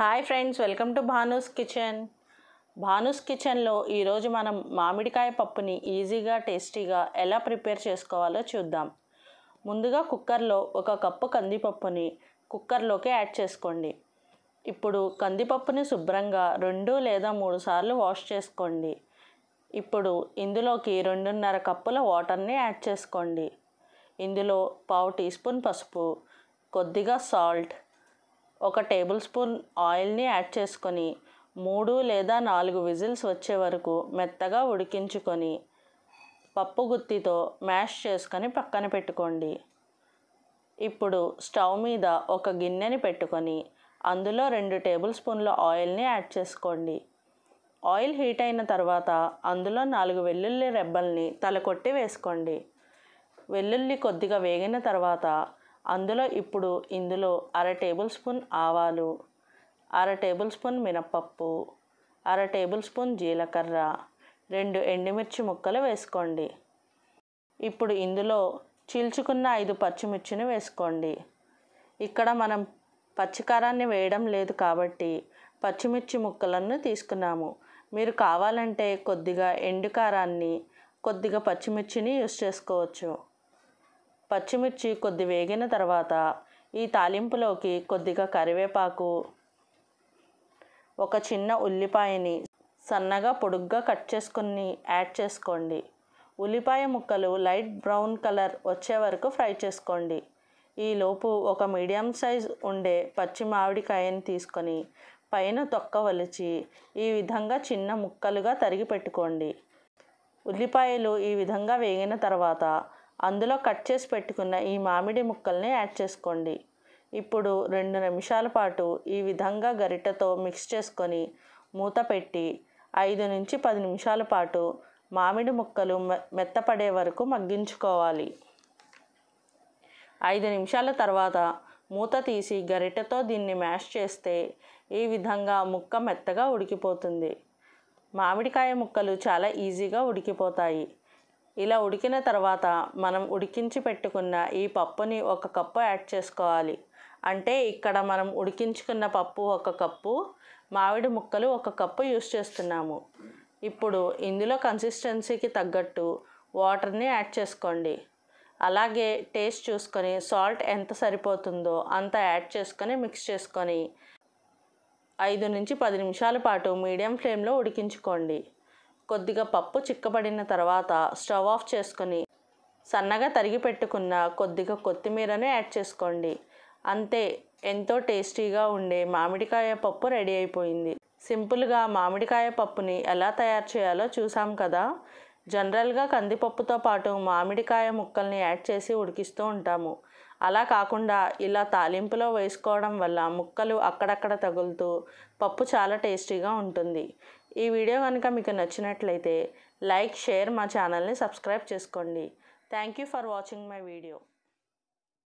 hi friends welcome to Bhanu's kitchen Bhanu's కిచెన్లో ఈరోజు మనం మామిడికాయ పప్పుని ఈజీగా టేస్టీగా ఎలా ప్రిపేర్ చేసుకోవాలో చూద్దాం ముందుగా కుక్కర్లో ఒక కప్పు కందిపప్పుని కుక్కర్లోకి యాడ్ చేసుకోండి ఇప్పుడు కందిపప్పుని శుభ్రంగా రెండు లేదా మూడు సార్లు వాష్ చేసుకోండి ఇప్పుడు ఇందులోకి రెండున్నర కప్పుల వాటర్ని యాడ్ చేసుకోండి ఇందులో పావు టీ స్పూన్ పసుపు కొద్దిగా సాల్ట్ ఒక టేబుల్ స్పూన్ ఆయిల్ని యాడ్ చేసుకొని మూడు లేదా నాలుగు విజిల్స్ వచ్చే వరకు మెత్తగా ఉడికించుకొని పప్పు గుత్తితో మ్యాష్ చేసుకొని పక్కన పెట్టుకోండి ఇప్పుడు స్టవ్ మీద ఒక గిన్నెని పెట్టుకొని అందులో రెండు టేబుల్ స్పూన్ల ఆయిల్ని యాడ్ చేసుకోండి ఆయిల్ హీట్ అయిన తర్వాత అందులో నాలుగు వెల్లుల్లి రెబ్బల్ని తలకొట్టి వేసుకోండి వెల్లుల్లి కొద్దిగా వేగిన తర్వాత అందులో ఇప్పుడు ఇందులో అర టేబుల్ స్పూన్ ఆవాలు అర టేబుల్ స్పూన్ మినప్పప్పు అర టేబుల్ స్పూన్ జీలకర్ర రెండు ఎండుమిర్చి ముక్కలు వేసుకోండి ఇప్పుడు ఇందులో చీల్చుకున్న ఐదు పచ్చిమిర్చిని వేసుకోండి ఇక్కడ మనం పచ్చికారాన్ని వేయడం లేదు కాబట్టి పచ్చిమిర్చి ముక్కలను తీసుకున్నాము మీరు కావాలంటే కొద్దిగా ఎండు కారాన్ని కొద్దిగా పచ్చిమిర్చిని యూస్ చేసుకోవచ్చు పచ్చిమిర్చి కొద్ది వేగిన తర్వాత ఈ తాలింపులోకి కొద్దిగా కరివేపాకు ఒక చిన్న ఉల్లిపాయని సన్నగా పొడుగ్గా కట్ చేసుకుని యాడ్ చేసుకోండి ఉల్లిపాయ ముక్కలు లైట్ బ్రౌన్ కలర్ వచ్చే వరకు ఫ్రై చేసుకోండి ఈలోపు ఒక మీడియం సైజ్ ఉండే పచ్చి మామిడికాయని తీసుకొని పైన తొక్క వలిచి ఈ విధంగా చిన్న ముక్కలుగా తరిగి పెట్టుకోండి ఉల్లిపాయలు ఈ విధంగా వేగిన తర్వాత అందులో కట్ చేసి పెట్టుకున్న ఈ మామిడి ముక్కల్ని యాడ్ చేసుకోండి ఇప్పుడు రెండు నిమిషాల పాటు ఈ విధంగా గరిటతో మిక్స్ చేసుకొని మూత పెట్టి ఐదు నుంచి పది నిమిషాల పాటు మామిడి ముక్కలు మెత్తపడే వరకు మగ్గించుకోవాలి ఐదు నిమిషాల తర్వాత మూత తీసి గరిటెతో దీన్ని మ్యాష్ చేస్తే ఈ విధంగా ముక్క మెత్తగా ఉడికిపోతుంది మామిడికాయ ముక్కలు చాలా ఈజీగా ఉడికిపోతాయి ఇలా ఉడికిన తర్వాత మనం ఉడికించి పెట్టుకున్న ఈ పప్పుని ఒక కప్పు యాడ్ చేసుకోవాలి అంటే ఇక్కడ మనం ఉడికించుకున్న పప్పు ఒక కప్పు మామిడి ముక్కలు ఒక కప్పు యూస్ చేస్తున్నాము ఇప్పుడు ఇందులో కన్సిస్టెన్సీకి తగ్గట్టు వాటర్ని యాడ్ చేసుకోండి అలాగే టేస్ట్ చూసుకొని సాల్ట్ ఎంత సరిపోతుందో అంత యాడ్ చేసుకొని మిక్స్ చేసుకొని ఐదు నుంచి పది నిమిషాల పాటు మీడియం ఫ్లేమ్లో ఉడికించుకోండి కొద్దిగా పప్పు చిక్కబడిన తర్వాత స్టవ్ ఆఫ్ చేసుకొని సన్నగా తరిగి పెట్టుకున్న కొద్దిగా కొత్తిమీరను యాడ్ చేసుకోండి అంతే ఎంతో టేస్టీగా ఉండే మామిడికాయ పప్పు రెడీ అయిపోయింది సింపుల్గా మామిడికాయ పప్పుని ఎలా తయారు చేయాలో చూసాం కదా జనరల్గా కందిపప్పుతో పాటు మామిడికాయ ముక్కల్ని యాడ్ చేసి ఉడికిస్తూ ఉంటాము అలా కాకుండా ఇలా తాలింపులో వేసుకోవడం వల్ల ముక్కలు అక్కడక్కడ తగులుతూ పప్పు చాలా టేస్టీగా ఉంటుంది ఈ వీడియో కనుక మీకు నచ్చినట్లయితే లైక్ షేర్ మా ఛానల్ని సబ్స్క్రైబ్ చేసుకోండి thank you for watching my video